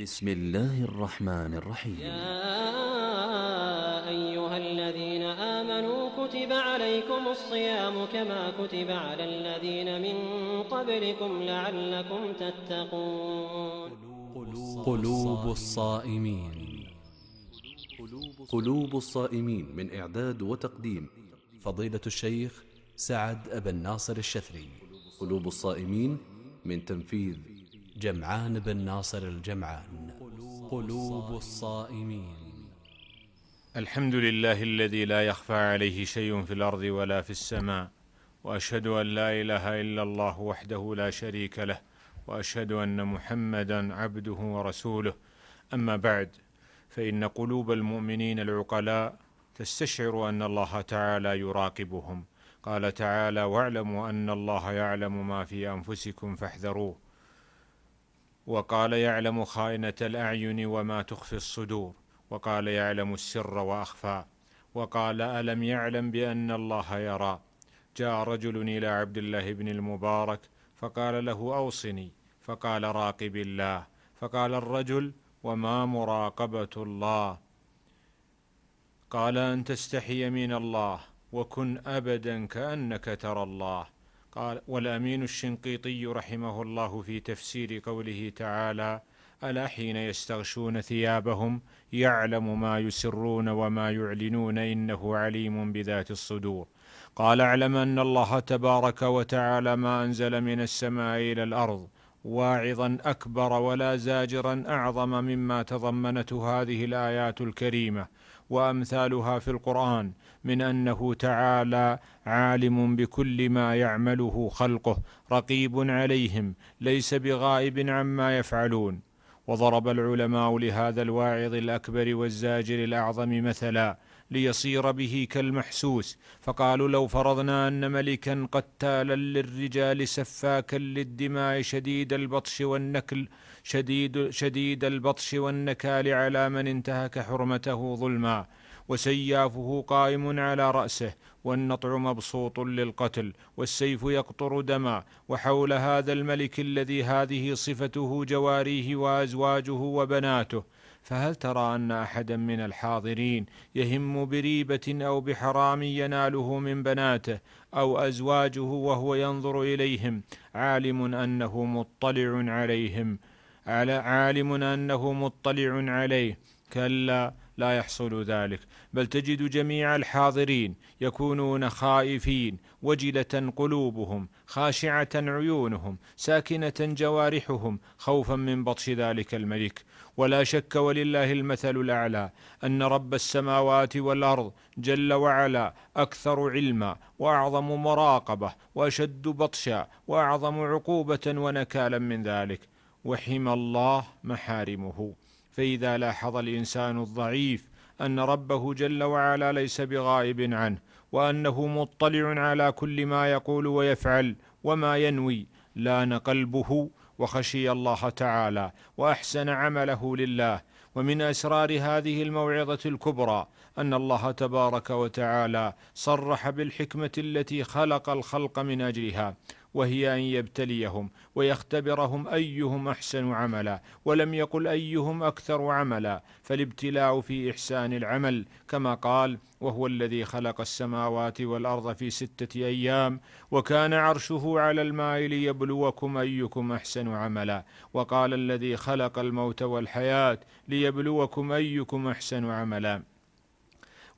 بسم الله الرحمن الرحيم يا أيها الذين آمنوا كتب عليكم الصيام كما كتب على الذين من قبلكم لعلكم تتقون قلوب الصائمين قلوب الصائمين من إعداد وتقديم فضيلة الشيخ سعد أبا الناصر الشثري قلوب الصائمين من تنفيذ جمعان بن ناصر الجمعان قلوب الصائمين الحمد لله الذي لا يخفى عليه شيء في الارض ولا في السماء واشهد ان لا اله الا الله وحده لا شريك له واشهد ان محمدا عبده ورسوله اما بعد فان قلوب المؤمنين العقلاء تستشعر ان الله تعالى يراقبهم قال تعالى واعلموا ان الله يعلم ما في انفسكم فاحذروه وقال يعلم خائنة الأعين وما تخفي الصدور وقال يعلم السر وأخفى وقال ألم يعلم بأن الله يرى جاء رجل إلى عبد الله بن المبارك فقال له أوصني فقال راقب الله فقال الرجل وما مراقبة الله قال أن تستحي من الله وكن أبدا كأنك ترى الله قال والامين الشنقيطي رحمه الله في تفسير قوله تعالى الا حين يستغشون ثيابهم يعلم ما يسرون وما يعلنون انه عليم بذات الصدور قال اعلم ان الله تبارك وتعالى ما انزل من السماء الى الارض واعظا اكبر ولا زاجرا اعظم مما تضمنته هذه الايات الكريمه وامثالها في القران من انه تعالى عالم بكل ما يعمله خلقه رقيب عليهم ليس بغائب عما يفعلون وضرب العلماء لهذا الواعظ الاكبر والزاجر الاعظم مثلا ليصير به كالمحسوس فقالوا لو فرضنا ان ملكا قتالا للرجال سفاكا للدماء شديد البطش والنكل شديد شديد البطش والنكال على من انتهك حرمته ظلما وسيافه قائم على رأسه والنطع مبسوط للقتل والسيف يقطر دما وحول هذا الملك الذي هذه صفته جواريه وأزواجه وبناته فهل ترى أن أحدا من الحاضرين يهم بريبة أو بحرام يناله من بناته أو أزواجه وهو ينظر إليهم عالم أنه مطلع عليهم عالم أنه مطلع عليه كلا لا يحصل ذلك بل تجد جميع الحاضرين يكونون خائفين وجله قلوبهم خاشعه عيونهم ساكنه جوارحهم خوفا من بطش ذلك الملك ولا شك ولله المثل الاعلى ان رب السماوات والارض جل وعلا اكثر علما واعظم مراقبه واشد بطشا واعظم عقوبه ونكالا من ذلك وحمى الله محارمه فإذا لاحظ الإنسان الضعيف أن ربه جل وعلا ليس بغائب عنه وأنه مطلع على كل ما يقول ويفعل وما ينوي لان قلبه وخشي الله تعالى وأحسن عمله لله ومن أسرار هذه الموعظة الكبرى أن الله تبارك وتعالى صرح بالحكمة التي خلق الخلق من أجلها وهي أن يبتليهم ويختبرهم أيهم أحسن عملا ولم يقل أيهم أكثر عملا فالابتلاء في إحسان العمل كما قال وهو الذي خلق السماوات والأرض في ستة أيام وكان عرشه على الماء ليبلوكم أيكم أحسن عملا وقال الذي خلق الموت والحياة ليبلوكم أيكم أحسن عملا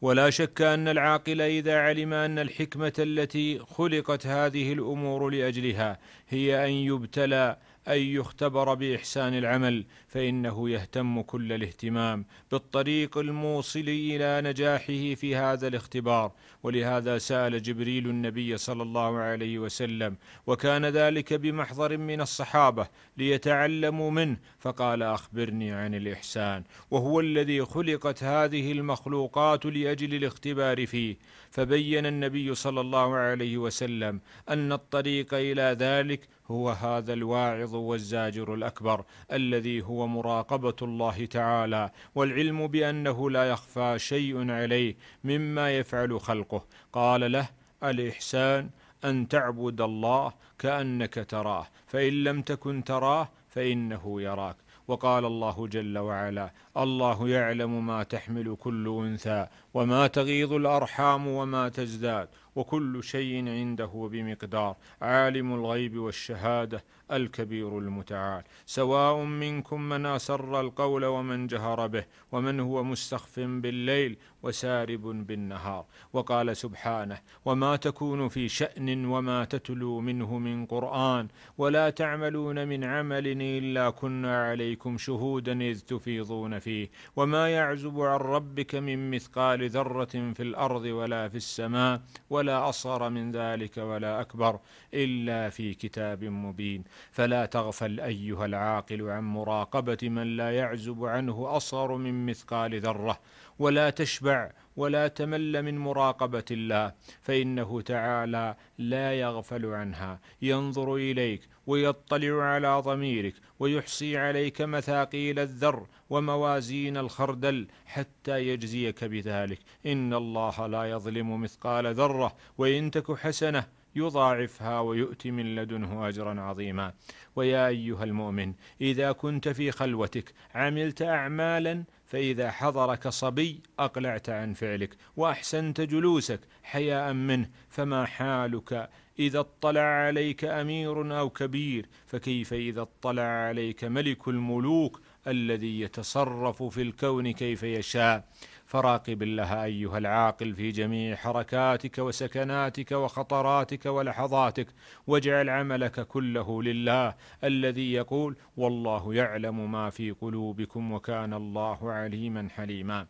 ولا شك ان العاقل اذا علم ان الحكمه التي خلقت هذه الامور لاجلها هي ان يبتلى أن يختبر بإحسان العمل فإنه يهتم كل الاهتمام بالطريق الموصل إلى نجاحه في هذا الاختبار ولهذا سأل جبريل النبي صلى الله عليه وسلم وكان ذلك بمحضر من الصحابة ليتعلموا منه فقال أخبرني عن الإحسان وهو الذي خلقت هذه المخلوقات لأجل الاختبار فيه فبين النبي صلى الله عليه وسلم أن الطريق إلى ذلك هو هذا الواعظ والزاجر الأكبر الذي هو مراقبة الله تعالى والعلم بأنه لا يخفى شيء عليه مما يفعل خلقه قال له الإحسان أن تعبد الله كأنك تراه فإن لم تكن تراه فإنه يراك وقال الله جل وعلا الله يعلم ما تحمل كل انثى وما تغيض الارحام وما تزداد وكل شيء عنده بمقدار عالم الغيب والشهاده الكبير المتعال سواء منكم من اسر القول ومن جهر به ومن هو مستخف بالليل وسارب بالنهار وقال سبحانه وما تكون في شان وما تتلو منه من قران ولا تعملون من عمل الا كنا عليكم شهودا اذ تفيضون فيه فيه وما يعزب عن ربك من مثقال ذرة في الأرض ولا في السماء ولا أصغر من ذلك ولا أكبر إلا في كتاب مبين فلا تغفل أيها العاقل عن مراقبة من لا يعزب عنه أصغر من مثقال ذرة ولا تشبع ولا تمل من مراقبة الله فإنه تعالى لا يغفل عنها ينظر إليك ويطلع على ضميرك ويحصي عليك مثاقيل الذر وموازين الخردل حتى يجزيك بذلك إن الله لا يظلم مثقال ذرة وإن تك حسنة يضاعفها ويؤتي من لدنه اجرا عظيما ويا ايها المؤمن اذا كنت في خلوتك عملت اعمالا فاذا حضرك صبي اقلعت عن فعلك واحسنت جلوسك حياء منه فما حالك اذا اطلع عليك امير او كبير فكيف اذا اطلع عليك ملك الملوك الذي يتصرف في الكون كيف يشاء فراقب الله أيها العاقل في جميع حركاتك وسكناتك وخطراتك ولحظاتك واجعل عملك كله لله الذي يقول والله يعلم ما في قلوبكم وكان الله عليما حليما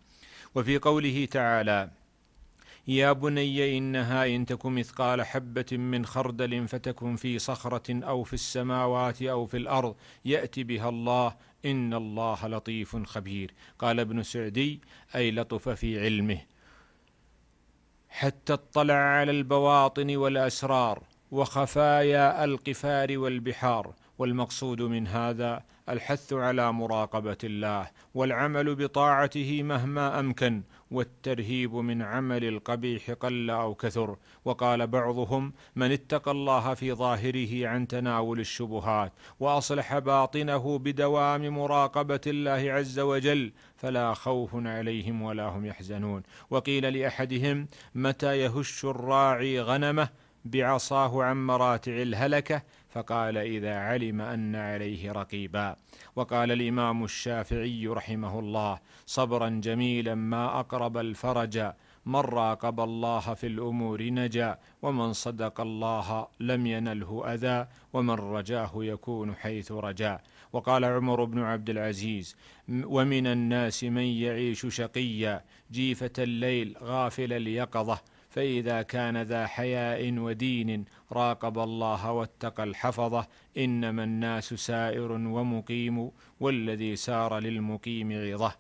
وفي قوله تعالى يا بني انها ان تك مثقال حبه من خردل فتكن في صخره او في السماوات او في الارض يات بها الله ان الله لطيف خبير قال ابن سعدي اي لطف في علمه حتى اطلع على البواطن والاسرار وخفايا القفار والبحار والمقصود من هذا الحث على مراقبه الله والعمل بطاعته مهما امكن والترهيب من عمل القبيح قل او كثر وقال بعضهم من اتقى الله في ظاهره عن تناول الشبهات واصلح باطنه بدوام مراقبه الله عز وجل فلا خوف عليهم ولا هم يحزنون وقيل لاحدهم متى يهش الراعي غنمه بعصاه عن مراتع الهلكه فقال إذا علم أن عليه رقيبا وقال الإمام الشافعي رحمه الله صبرا جميلا ما أقرب الفرج من راقب الله في الأمور نجا ومن صدق الله لم ينله أذى ومن رجاه يكون حيث رجا وقال عمر بن عبد العزيز ومن الناس من يعيش شقيا جيفة الليل غافل اليقظة فإذا كان ذا حياء ودين راقب الله واتقى الحفظة إنما الناس سائر ومقيم والذي سار للمقيم غضه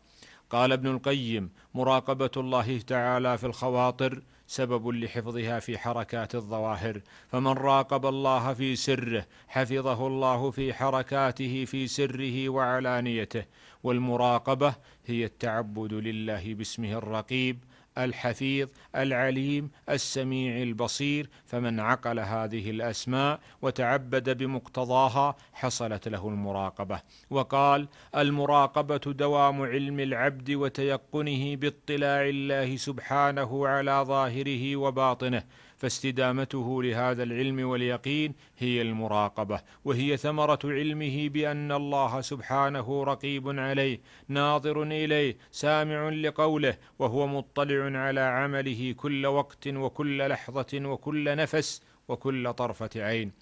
قال ابن القيم مراقبة الله تعالى في الخواطر سبب لحفظها في حركات الظواهر فمن راقب الله في سره حفظه الله في حركاته في سره وعلانيته والمراقبه هي التعبد لله باسمه الرقيب الحفيظ العليم السميع البصير فمن عقل هذه الاسماء وتعبد بمقتضاها حصلت له المراقبه وقال المراقبه دوام علم العبد وتيقنه باطلاع الله سبحانه على ظاهره وباطنه فاستدامته لهذا العلم واليقين هي المراقبه وهي ثمره علمه بان الله سبحانه رقيب عليه ناظر اليه سامع لقوله وهو مطلع على عمله كل وقت وكل لحظه وكل نفس وكل طرفه عين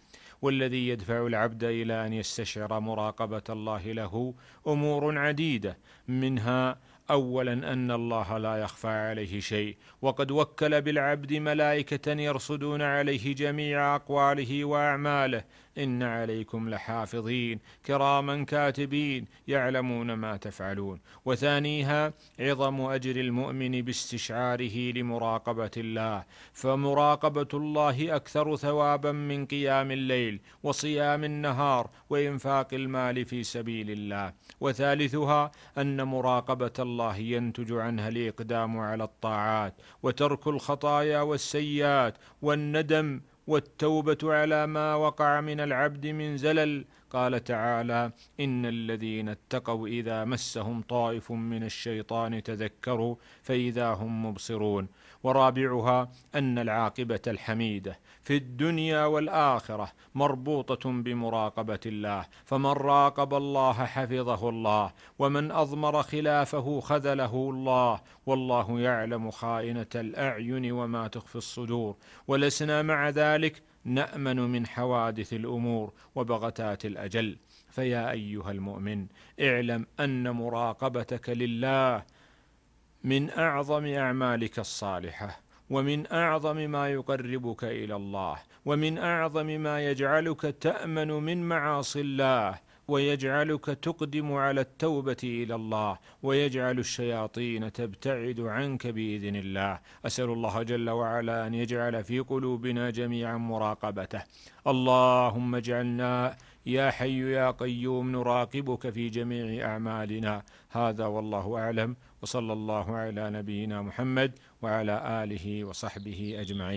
والذي يدفع العبد الى ان يستشعر مراقبه الله له امور عديده منها اولا ان الله لا يخفى عليه شيء وقد وكل بالعبد ملائكه يرصدون عليه جميع اقواله واعماله إن عليكم لحافظين كراما كاتبين يعلمون ما تفعلون وثانيها عظم أجر المؤمن باستشعاره لمراقبة الله فمراقبة الله أكثر ثوابا من قيام الليل وصيام النهار وإنفاق المال في سبيل الله وثالثها أن مراقبة الله ينتج عنها الإقدام على الطاعات وترك الخطايا والسيئات والندم والتوبه على ما وقع من العبد من زلل قال تعالى ان الذين اتقوا اذا مسهم طائف من الشيطان تذكروا فاذا هم مبصرون ورابعها ان العاقبه الحميده في الدنيا والاخره مربوطه بمراقبه الله فمن راقب الله حفظه الله ومن اضمر خلافه خذله الله والله يعلم خائنه الاعين وما تخفي الصدور ولسنا مع ذلك نامن من حوادث الامور وبغتات الاجل فيا ايها المؤمن اعلم ان مراقبتك لله من اعظم اعمالك الصالحه ومن اعظم ما يقربك الى الله ومن اعظم ما يجعلك تامن من معاصي الله ويجعلك تقدم على التوبة إلى الله ويجعل الشياطين تبتعد عنك بإذن الله أسأل الله جل وعلا أن يجعل في قلوبنا جميعا مراقبته اللهم اجعلنا يا حي يا قيوم نراقبك في جميع أعمالنا هذا والله أعلم وصلى الله على نبينا محمد وعلى آله وصحبه أجمعين